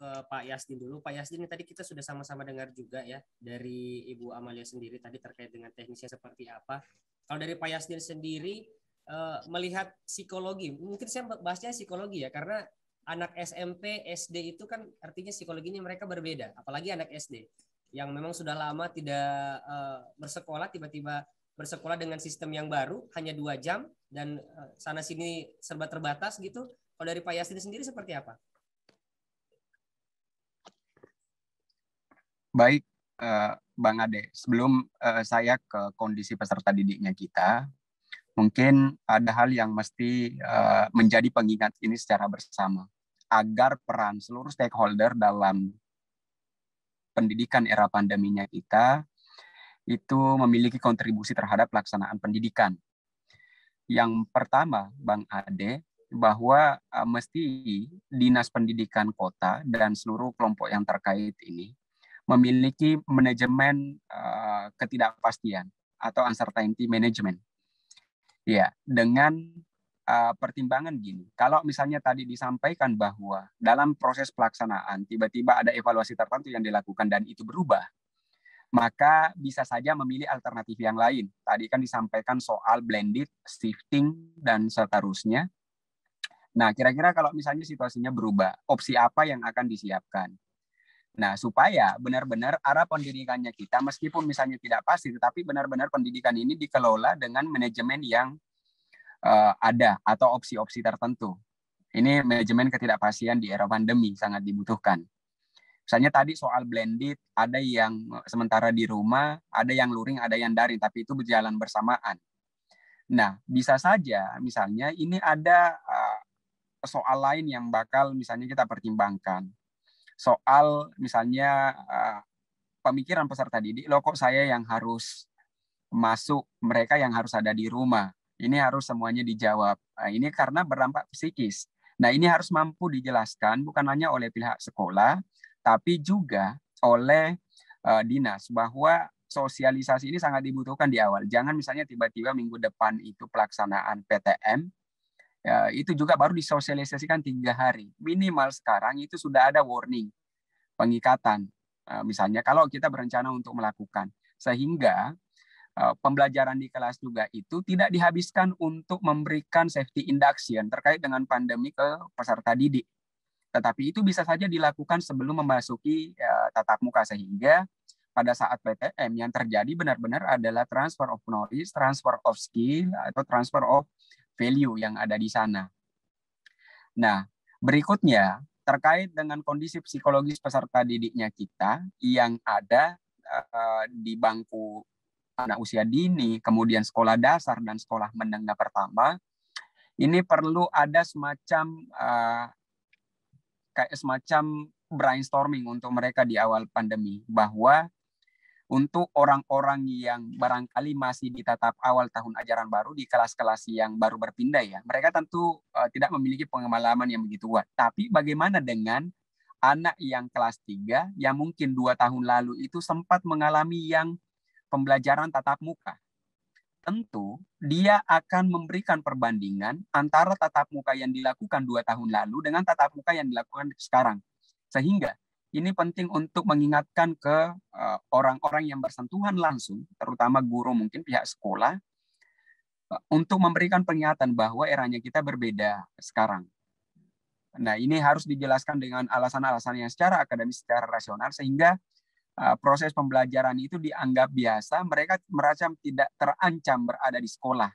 ke Pak Yasdin dulu. Pak Yasdin tadi kita sudah sama-sama dengar juga ya dari Ibu Amalia sendiri tadi terkait dengan teknisnya seperti apa. Kalau dari Pak Yasdin sendiri eh, melihat psikologi, mungkin saya bahasnya psikologi ya karena anak SMP, SD itu kan artinya psikologinya mereka berbeda, apalagi anak SD yang memang sudah lama tidak eh, bersekolah tiba-tiba bersekolah dengan sistem yang baru hanya dua jam dan eh, sana sini serba terbatas gitu. Kalau dari Pak Yasdin sendiri seperti apa? Baik, uh, Bang Ade. Sebelum uh, saya ke kondisi peserta didiknya kita, mungkin ada hal yang mesti uh, menjadi pengingat ini secara bersama agar peran seluruh stakeholder dalam pendidikan era pandeminya kita itu memiliki kontribusi terhadap pelaksanaan pendidikan. Yang pertama, Bang Ade, bahwa mesti dinas pendidikan kota dan seluruh kelompok yang terkait ini memiliki manajemen uh, ketidakpastian atau uncertainty management. Ya, dengan uh, pertimbangan gini, kalau misalnya tadi disampaikan bahwa dalam proses pelaksanaan tiba-tiba ada evaluasi tertentu yang dilakukan dan itu berubah, maka bisa saja memilih alternatif yang lain. Tadi kan disampaikan soal blended, shifting, dan seterusnya. Nah, kira-kira kalau misalnya situasinya berubah, opsi apa yang akan disiapkan? Nah, supaya benar-benar arah pendidikannya kita, meskipun misalnya tidak pasti, tetapi benar-benar pendidikan ini dikelola dengan manajemen yang uh, ada atau opsi-opsi tertentu. Ini manajemen ketidakpastian di era pandemi sangat dibutuhkan. Misalnya tadi soal blended, ada yang eh, sementara di rumah, ada yang luring, ada yang daring, tapi itu berjalan bersamaan. Nah, bisa saja misalnya ini ada eh, soal lain yang bakal misalnya kita pertimbangkan soal misalnya uh, pemikiran peserta didik loh kok saya yang harus masuk mereka yang harus ada di rumah ini harus semuanya dijawab nah, ini karena berdampak psikis nah ini harus mampu dijelaskan bukan hanya oleh pihak sekolah tapi juga oleh uh, dinas bahwa sosialisasi ini sangat dibutuhkan di awal jangan misalnya tiba-tiba minggu depan itu pelaksanaan PTM Ya, itu juga baru disosialisasikan tiga hari. Minimal sekarang itu sudah ada warning, pengikatan. Eh, misalnya kalau kita berencana untuk melakukan. Sehingga eh, pembelajaran di kelas juga itu tidak dihabiskan untuk memberikan safety induction terkait dengan pandemi ke peserta didik. Tetapi itu bisa saja dilakukan sebelum memasuki eh, tatap muka sehingga pada saat PTM yang terjadi benar-benar adalah transfer of knowledge, transfer of skill, atau transfer of value yang ada di sana. Nah, berikutnya terkait dengan kondisi psikologis peserta didiknya kita yang ada uh, di bangku anak usia dini, kemudian sekolah dasar dan sekolah menengah pertama, ini perlu ada semacam uh, kayak semacam brainstorming untuk mereka di awal pandemi bahwa untuk orang-orang yang barangkali masih di tatap awal tahun ajaran baru di kelas-kelas yang baru berpindah ya. Mereka tentu uh, tidak memiliki pengalaman yang begitu kuat. Tapi bagaimana dengan anak yang kelas 3 yang mungkin dua tahun lalu itu sempat mengalami yang pembelajaran tatap muka? Tentu dia akan memberikan perbandingan antara tatap muka yang dilakukan dua tahun lalu dengan tatap muka yang dilakukan sekarang. Sehingga ini penting untuk mengingatkan ke eh, orang-orang yang bersentuhan langsung, terutama guru mungkin pihak sekolah, eh, untuk memberikan peringatan bahwa eranya kita berbeda sekarang. Nah ini harus dijelaskan dengan alasan-alasan yang secara akademis, secara rasional, sehingga eh, proses pembelajaran itu dianggap biasa, mereka merasa tidak terancam berada di sekolah.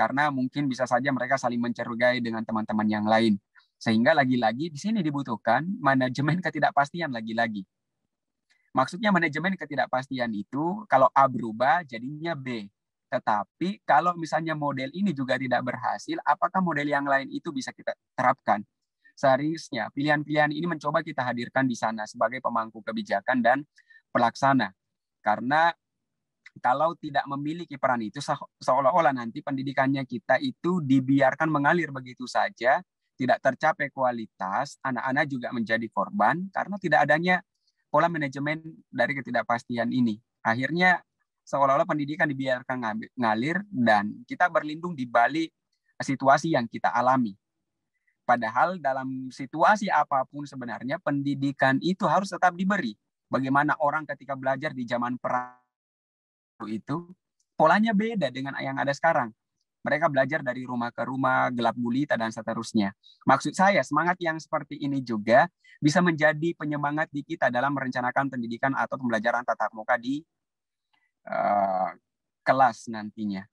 Karena mungkin bisa saja mereka saling mencurigai dengan teman-teman yang lain sehingga lagi-lagi di sini dibutuhkan manajemen ketidakpastian lagi-lagi. Maksudnya manajemen ketidakpastian itu kalau A berubah jadinya B. Tetapi kalau misalnya model ini juga tidak berhasil, apakah model yang lain itu bisa kita terapkan? Seharusnya pilihan-pilihan ini mencoba kita hadirkan di sana sebagai pemangku kebijakan dan pelaksana. Karena kalau tidak memiliki peran itu seolah-olah nanti pendidikannya kita itu dibiarkan mengalir begitu saja tidak tercapai kualitas, anak-anak juga menjadi korban karena tidak adanya pola manajemen dari ketidakpastian ini. Akhirnya seolah-olah pendidikan dibiarkan ngalir dan kita berlindung di balik situasi yang kita alami. Padahal dalam situasi apapun sebenarnya pendidikan itu harus tetap diberi. Bagaimana orang ketika belajar di zaman perang itu polanya beda dengan yang ada sekarang mereka belajar dari rumah ke rumah, gelap gulita, dan seterusnya. Maksud saya, semangat yang seperti ini juga bisa menjadi penyemangat di kita dalam merencanakan pendidikan atau pembelajaran tatap muka di uh, kelas nantinya.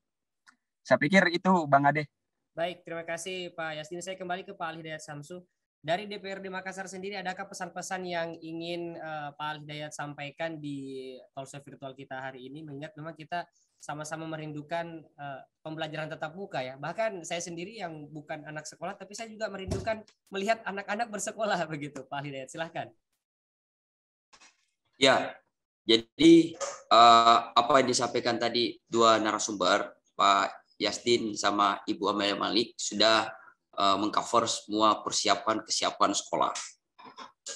Saya pikir itu Bang Ade. Baik, terima kasih Pak Yasmin. Saya kembali ke Pak Hidayat Samsu. Dari DPRD Makassar sendiri, adakah pesan-pesan yang ingin uh, Pak Alhidayat Hidayat sampaikan di talkshow virtual kita hari ini? Mengingat memang kita sama-sama merindukan uh, pembelajaran tetap muka ya. Bahkan saya sendiri yang bukan anak sekolah tapi saya juga merindukan melihat anak-anak bersekolah begitu. Pak Hidayat silahkan. Ya, jadi uh, apa yang disampaikan tadi dua narasumber Pak Yastin sama Ibu Amelia Malik sudah uh, mengcover semua persiapan kesiapan sekolah.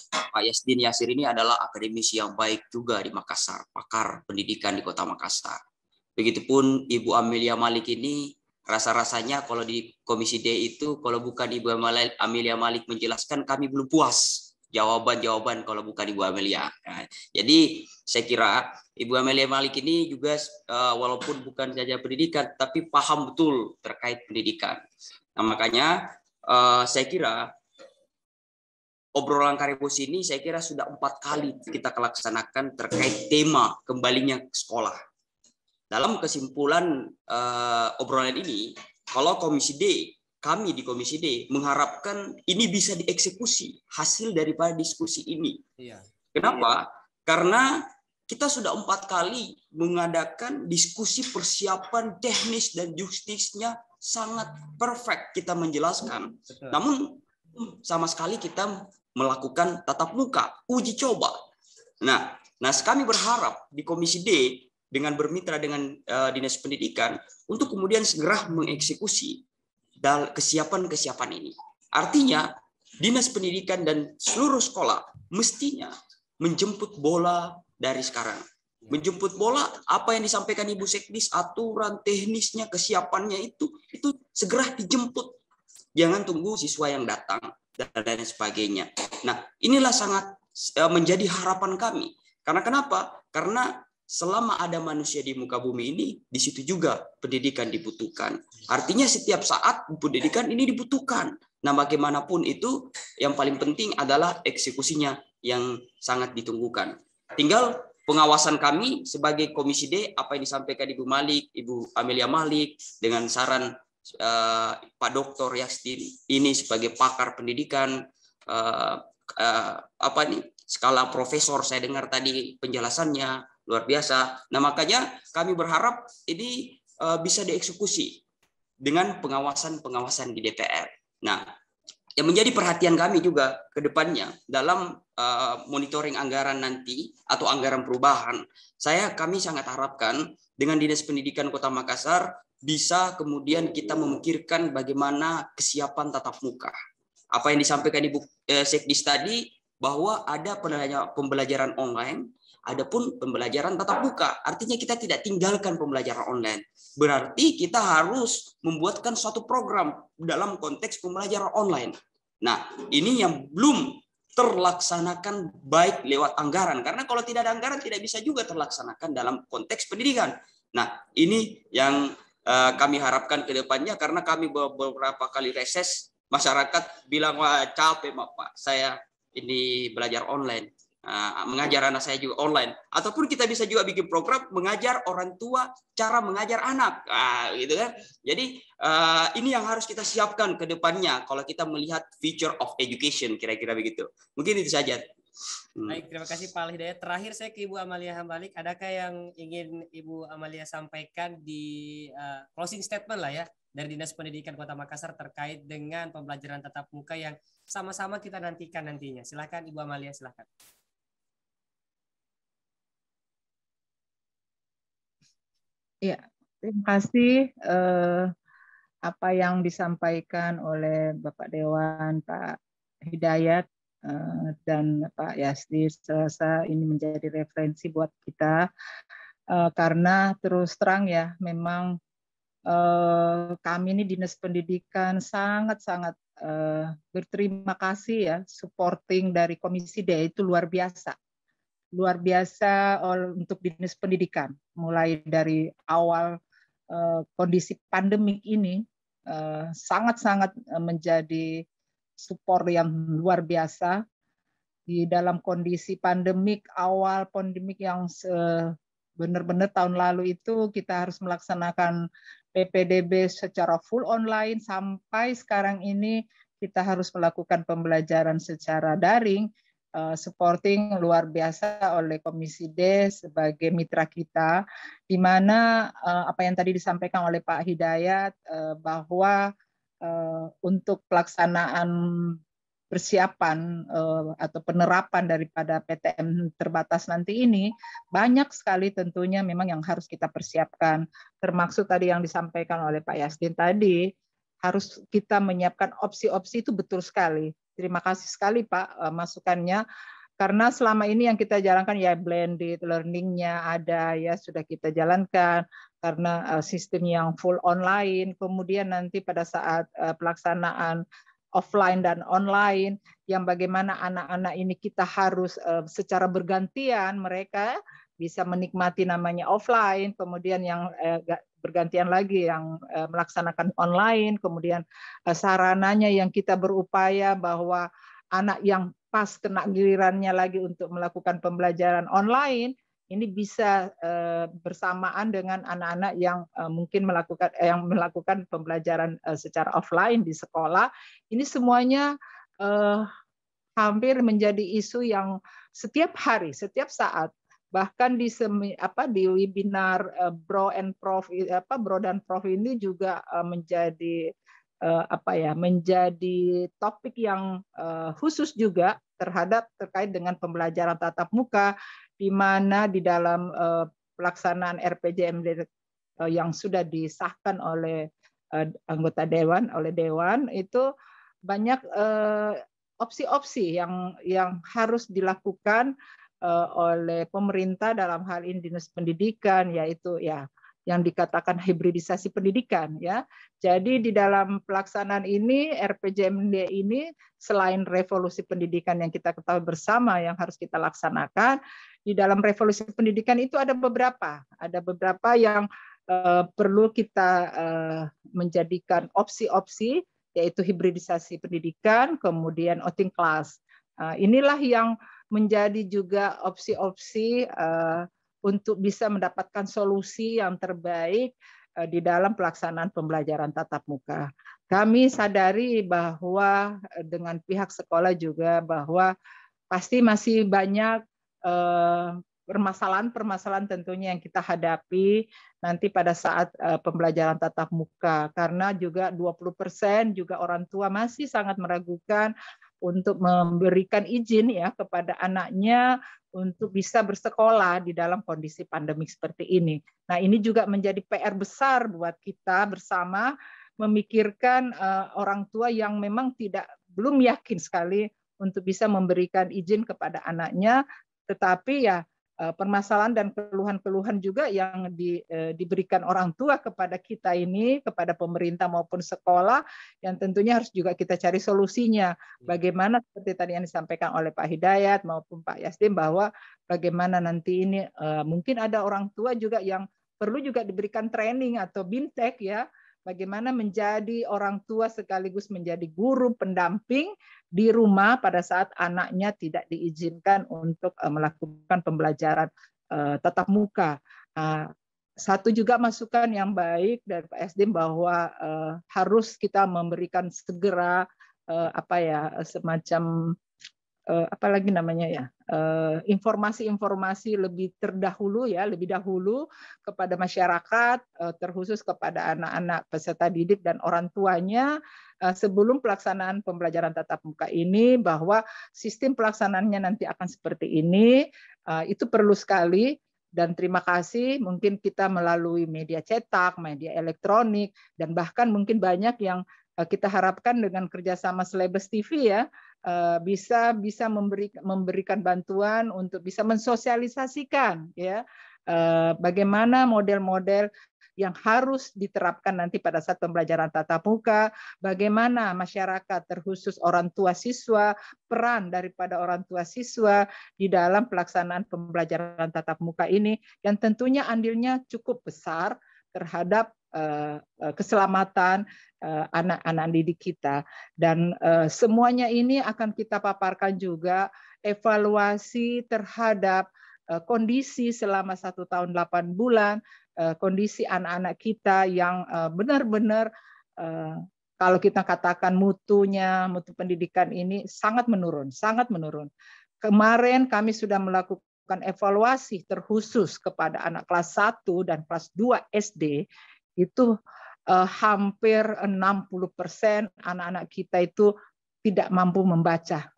Pak Yasdin Yasir ini adalah akademisi yang baik juga di Makassar, pakar pendidikan di kota Makassar. Begitupun Ibu Amelia Malik ini rasa-rasanya kalau di Komisi D itu kalau bukan Ibu Amelia Malik menjelaskan kami belum puas jawaban-jawaban kalau bukan Ibu Amelia. Nah, jadi saya kira Ibu Amelia Malik ini juga eh, walaupun bukan saja pendidikan tapi paham betul terkait pendidikan. Nah, makanya eh, saya kira obrolan karibus ini saya kira sudah empat kali kita laksanakan terkait tema kembalinya ke sekolah dalam kesimpulan uh, obrolan ini, kalau Komisi D, kami di Komisi D mengharapkan ini bisa dieksekusi hasil daripada diskusi ini. Iya. Kenapa? Iya. Karena kita sudah empat kali mengadakan diskusi persiapan teknis dan justisnya sangat perfect kita menjelaskan. Betul. Namun sama sekali kita melakukan tatap muka, uji coba. Nah, nah kami berharap di Komisi D dengan bermitra dengan uh, dinas pendidikan untuk kemudian segera mengeksekusi kesiapan-kesiapan ini. Artinya, dinas pendidikan dan seluruh sekolah mestinya menjemput bola dari sekarang. Menjemput bola, apa yang disampaikan Ibu Sekdis, aturan teknisnya, kesiapannya itu, itu segera dijemput. Jangan tunggu siswa yang datang dan lain sebagainya. Nah, inilah sangat eh, menjadi harapan kami. Karena kenapa? Karena selama ada manusia di muka bumi ini, di situ juga pendidikan dibutuhkan. Artinya setiap saat pendidikan ini dibutuhkan. Nah, bagaimanapun itu yang paling penting adalah eksekusinya yang sangat ditunggukan. Tinggal pengawasan kami sebagai Komisi D apa yang disampaikan Ibu Malik, Ibu Amelia Malik dengan saran uh, Pak Dr. Yastin ini sebagai pakar pendidikan uh, uh, apa nih skala profesor saya dengar tadi penjelasannya luar biasa. Nah makanya kami berharap ini eh, bisa dieksekusi dengan pengawasan-pengawasan di DPR. Nah yang menjadi perhatian kami juga ke depannya dalam eh, monitoring anggaran nanti atau anggaran perubahan, saya kami sangat harapkan dengan Dinas Pendidikan Kota Makassar bisa kemudian kita memikirkan bagaimana kesiapan tatap muka. Apa yang disampaikan di eh, Sekdis tadi bahwa ada pembelajaran online Adapun pembelajaran tatap muka, artinya kita tidak tinggalkan pembelajaran online. Berarti kita harus membuatkan suatu program dalam konteks pembelajaran online. Nah, ini yang belum terlaksanakan baik lewat anggaran. Karena kalau tidak ada anggaran tidak bisa juga terlaksanakan dalam konteks pendidikan. Nah, ini yang eh, kami harapkan ke depannya karena kami beberapa kali reses masyarakat bilang wah capek Pak, saya ini belajar online. Ah, mengajar anak saya juga online ataupun kita bisa juga bikin program mengajar orang tua cara mengajar anak nah, gitu kan jadi uh, ini yang harus kita siapkan ke depannya kalau kita melihat future of education kira-kira begitu mungkin itu saja hmm. baik terima kasih Pak Hidayat terakhir saya ke Ibu Amalia Hambalik adakah yang ingin Ibu Amalia sampaikan di uh, closing statement lah ya dari Dinas Pendidikan Kota Makassar terkait dengan pembelajaran tatap muka yang sama-sama kita nantikan nantinya. silahkan Ibu Amalia, silahkan Ya, terima kasih eh, apa yang disampaikan oleh Bapak Dewan, Pak Hidayat eh, dan Pak Yasdi. Selasa ini menjadi referensi buat kita eh, karena terus terang ya, memang eh, kami ini dinas pendidikan sangat-sangat eh, berterima kasih ya, supporting dari Komisi D itu luar biasa luar biasa untuk dinas pendidikan mulai dari awal eh, kondisi pandemik ini eh, sangat-sangat eh, menjadi support yang luar biasa di dalam kondisi pandemik awal pandemik yang benar-benar tahun lalu itu kita harus melaksanakan PPDB secara full online sampai sekarang ini kita harus melakukan pembelajaran secara daring Eh, supporting luar biasa oleh Komisi D sebagai mitra kita, di mana eh, apa yang tadi disampaikan oleh Pak Hidayat eh, bahwa untuk pelaksanaan persiapan atau penerapan daripada PTM terbatas nanti ini banyak sekali tentunya memang yang harus kita persiapkan termasuk tadi yang disampaikan oleh Pak Yasdin tadi harus kita menyiapkan opsi-opsi itu betul sekali Terima kasih sekali Pak eh, masukannya. Karena selama ini yang kita jalankan ya blended learningnya ada ya sudah kita jalankan karena eh, sistem yang full online. Kemudian nanti pada saat eh, pelaksanaan offline dan online yang bagaimana anak-anak ini kita harus secara bergantian mereka bisa menikmati namanya offline, kemudian yang bergantian lagi yang eh, melaksanakan online, kemudian eh, sarananya yang kita berupaya bahwa anak yang pas kena gilirannya lagi untuk melakukan pembelajaran online ini bisa eh, bersamaan dengan anak-anak yang mungkin melakukan yang melakukan pembelajaran secara offline di sekolah. Ini semuanya hampir menjadi isu yang setiap hari, setiap saat bahkan di semi, apa di webinar uh, bro and prof apa bro dan prof ini juga eh, menjadi eh, apa ya menjadi topik yang khusus juga terhadap terkait dengan pembelajaran tatap muka di mana di dalam pelaksanaan RPJMD yang sudah disahkan oleh anggota dewan oleh dewan itu banyak opsi-opsi yang yang harus dilakukan Eh, oleh pemerintah dalam hal ini dinas pendidikan yaitu ya yang dikatakan hibridisasi pendidikan ya. Jadi di dalam pelaksanaan ini RPJMD ini selain revolusi pendidikan yang kita ketahui bersama yang harus kita laksanakan, di dalam revolusi pendidikan itu ada beberapa, ada beberapa yang uh, perlu kita uh, menjadikan opsi-opsi yaitu hibridisasi pendidikan, kemudian outing class. Eh, inilah yang menjadi juga opsi-opsi eh, untuk bisa mendapatkan solusi yang terbaik eh, di dalam pelaksanaan pembelajaran tatap muka. Kami sadari bahwa dengan pihak sekolah juga bahwa pasti masih banyak permasalahan-permasalahan tentunya yang kita hadapi nanti pada saat pembelajaran tatap muka karena juga 20% juga orang tua masih sangat meragukan untuk memberikan izin ya kepada anaknya untuk bisa bersekolah di dalam kondisi pandemik seperti ini. Nah, ini juga menjadi PR besar buat kita bersama memikirkan uh, orang tua yang memang tidak belum yakin sekali untuk bisa memberikan izin kepada anaknya, tetapi ya Eh, permasalahan dan keluhan-keluhan juga yang di, eh, diberikan orang tua kepada kita ini, kepada pemerintah maupun sekolah, yang tentunya harus juga kita cari solusinya. Hmm. Bagaimana seperti tadi yang disampaikan oleh Pak Hidayat maupun Pak Yasdim bahwa bagaimana nanti ini eh, mungkin ada orang tua juga yang perlu juga diberikan training atau bintek ya bagaimana menjadi orang tua sekaligus menjadi guru pendamping di rumah pada saat anaknya tidak diizinkan untuk eh, melakukan pembelajaran eh, tatap muka. Ah, satu juga masukan yang baik dari Pak SD bahwa eh, harus kita memberikan segera apa ya semacam Eh, apa apalagi namanya ya eh, informasi-informasi uh, lebih terdahulu ya lebih dahulu kepada masyarakat uh, terkhusus kepada anak-anak peserta didik dan orang tuanya sebelum pelaksanaan pembelajaran tatap muka ini bahwa sistem pelaksanaannya nanti akan seperti ini itu perlu sekali dan terima kasih mungkin kita melalui media cetak, media elektronik, dan bahkan mungkin banyak yang kita harapkan dengan kerjasama Selebes TV ya, Eh, bisa bisa memberi, memberikan bantuan untuk bisa mensosialisasikan ya eh, bagaimana model-model yang harus diterapkan nanti pada saat pembelajaran tatap muka, bagaimana masyarakat terkhusus orang tua siswa, peran daripada orang tua siswa di dalam pelaksanaan pembelajaran tatap muka ini yang tentunya andilnya cukup besar terhadap Eh, eh, keselamatan eh, anak-anak didik kita dan semuanya ini akan kita paparkan juga evaluasi terhadap kondisi selama satu tahun delapan bulan kondisi anak-anak kita yang benar-benar kalau kita katakan mutunya mutu pendidikan ini sangat menurun sangat menurun kemarin kami sudah melakukan evaluasi terkhusus kepada anak kelas 1 dan kelas 2 SD itu eh, hampir 60% anak-anak kita itu tidak mampu membaca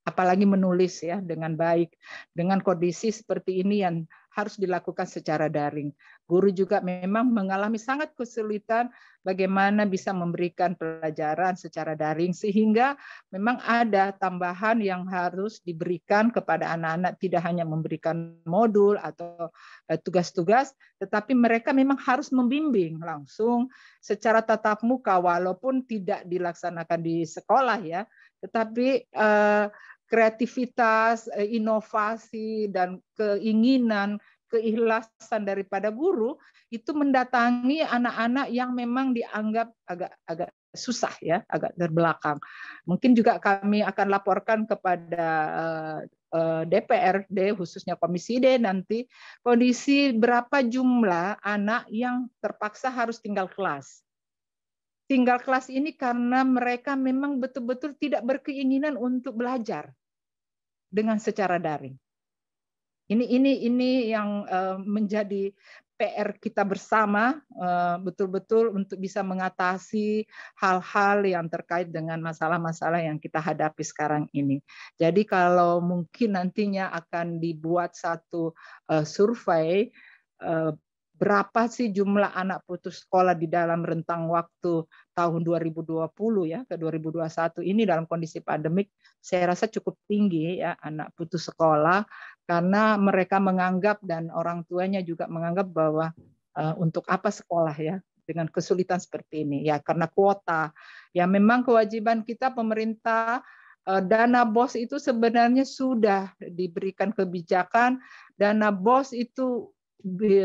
apalagi menulis ya dengan baik. Dengan kondisi seperti ini yang harus dilakukan secara daring. Guru juga memang mengalami sangat kesulitan bagaimana bisa memberikan pelajaran secara daring sehingga memang ada tambahan yang harus diberikan kepada anak-anak tidak hanya memberikan modul atau eh, tugas-tugas tetapi mereka memang harus membimbing langsung secara tatap muka walaupun tidak dilaksanakan di sekolah ya tetapi eh, kreativitas, eh, inovasi dan keinginan, keikhlasan daripada guru itu mendatangi anak-anak yang memang dianggap agak agak susah ya, agak terbelakang. Mungkin juga kami akan laporkan kepada DPRD eh, eh, khususnya Komisi D nanti kondisi berapa jumlah anak yang terpaksa harus tinggal kelas. Tinggal kelas ini karena mereka memang betul-betul tidak berkeinginan untuk belajar dengan secara daring. Ini ini ini yang eh, menjadi PR kita bersama eh, betul-betul untuk bisa mengatasi hal-hal yang terkait dengan masalah-masalah yang kita hadapi sekarang ini. Jadi kalau mungkin nantinya akan dibuat satu eh, survei berapa sih jumlah anak putus sekolah di dalam rentang waktu tahun 2020 ya ke 2021 ini dalam kondisi pandemik saya rasa cukup tinggi ya anak putus sekolah karena mereka menganggap dan orang tuanya juga menganggap bahwa uh, untuk apa sekolah ya dengan kesulitan seperti ini ya karena kuota ya memang kewajiban kita pemerintah eh, dana bos itu sebenarnya sudah diberikan kebijakan dana bos itu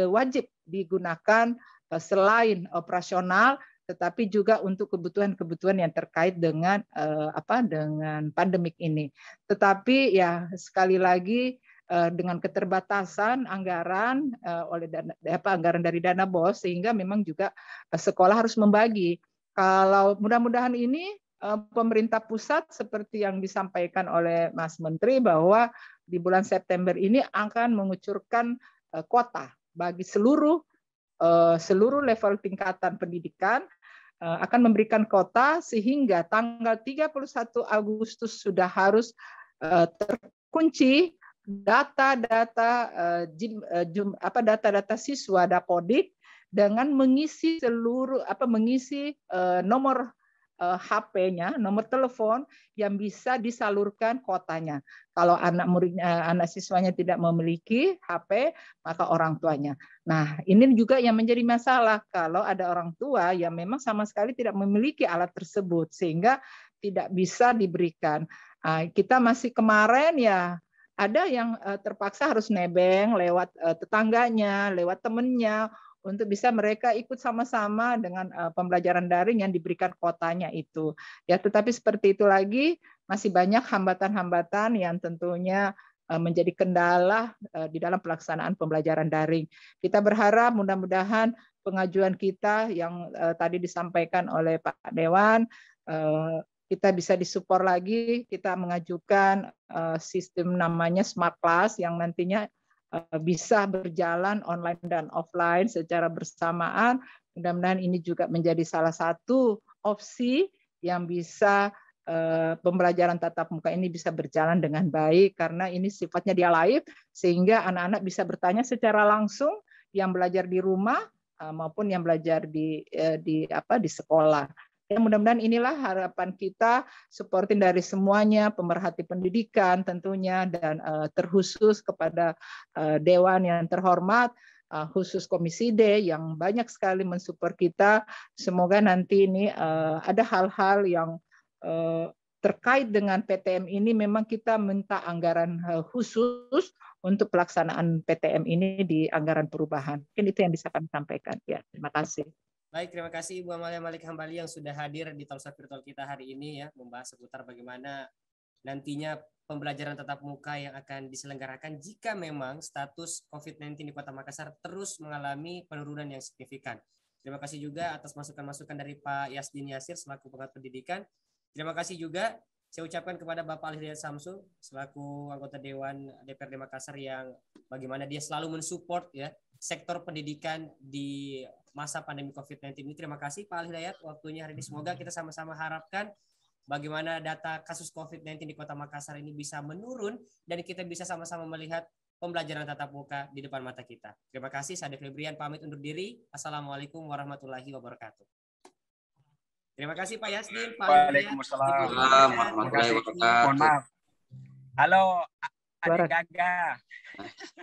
wajib digunakan eh, selain operasional tetapi juga untuk kebutuhan-kebutuhan yang terkait dengan eh, apa dengan pandemik ini. Tetapi ya sekali lagi eh, dengan keterbatasan anggaran oleh dana, apa anggaran dari dana bos sehingga memang juga sekolah harus membagi. Kalau mudah-mudahan ini pemerintah pusat seperti yang disampaikan oleh Mas Menteri bahwa di bulan September ini akan mengucurkan kuota bagi seluruh eh, seluruh level tingkatan pendidikan eh, akan memberikan kota sehingga tanggal 31 Agustus sudah harus eh, terkunci data-data apa data-data siswa Dapodik dengan mengisi seluruh apa mengisi nomor HP-nya, eh, nomor telepon yang bisa disalurkan kuotanya. Kalau anak murid, eh, anak siswanya tidak memiliki HP, maka orang tuanya. Nah, ini juga yang menjadi masalah kalau ada orang tua yang memang sama sekali tidak memiliki alat tersebut, sehingga tidak bisa diberikan. Ah, kita masih kemarin ya ada yang eh, terpaksa harus nebeng lewat tetangganya, lewat temennya untuk bisa mereka ikut sama-sama dengan eh, pembelajaran daring yang diberikan kotanya itu. Ya, tetapi seperti itu lagi masih banyak hambatan-hambatan yang tentunya eh, menjadi kendala eh, di dalam pelaksanaan pembelajaran daring. Kita berharap mudah-mudahan pengajuan kita yang tadi disampaikan oleh Pak Dewan kita bisa disupport lagi, kita mengajukan sistem namanya Smart Class yang nantinya Eh, bisa berjalan online dan offline secara bersamaan. Mudah-mudahan ini juga menjadi salah satu opsi yang bisa eh, pembelajaran tatap muka ini bisa berjalan dengan baik karena ini sifatnya dia live sehingga anak-anak bisa bertanya secara langsung yang belajar di rumah eh, maupun yang belajar di di apa di sekolah. Ya, mudah-mudahan inilah harapan kita, supporting dari semuanya, pemerhati pendidikan tentunya, dan uh, terkhusus kepada uh, Dewan yang terhormat, uh, khusus Komisi D yang banyak sekali mensupport kita. Semoga nanti ini uh, ada hal-hal yang uh, terkait dengan PTM ini memang kita minta anggaran uh, khusus untuk pelaksanaan PTM ini di anggaran perubahan. Mungkin itu yang bisa kami sampaikan. Ya, terima kasih. Baik, terima kasih Ibu Amalia Malik Hambali yang sudah hadir di Tolsa Virtual kita hari ini ya, membahas seputar bagaimana nantinya pembelajaran tatap muka yang akan diselenggarakan jika memang status COVID-19 di Kota Makassar terus mengalami penurunan yang signifikan. Terima kasih juga atas masukan-masukan dari Pak Yasdin Yasir selaku pengamat pendidikan. Terima kasih juga saya ucapkan kepada Bapak Alhidayat Samsu selaku anggota Dewan DPRD Makassar yang bagaimana dia selalu mensupport ya sektor pendidikan di masa pandemi COVID-19 ini. Terima kasih Pak Hidayat waktunya hari ini. Semoga kita sama-sama harapkan bagaimana data kasus COVID-19 di Kota Makassar ini bisa menurun dan kita bisa sama-sama melihat pembelajaran tatap muka di depan mata kita. Terima kasih, Sade Febrian pamit undur diri. Assalamualaikum warahmatullahi wabarakatuh. Terima kasih Pak Yasmin, Pak Waalaikumsalam. Halo, Adik Gaga.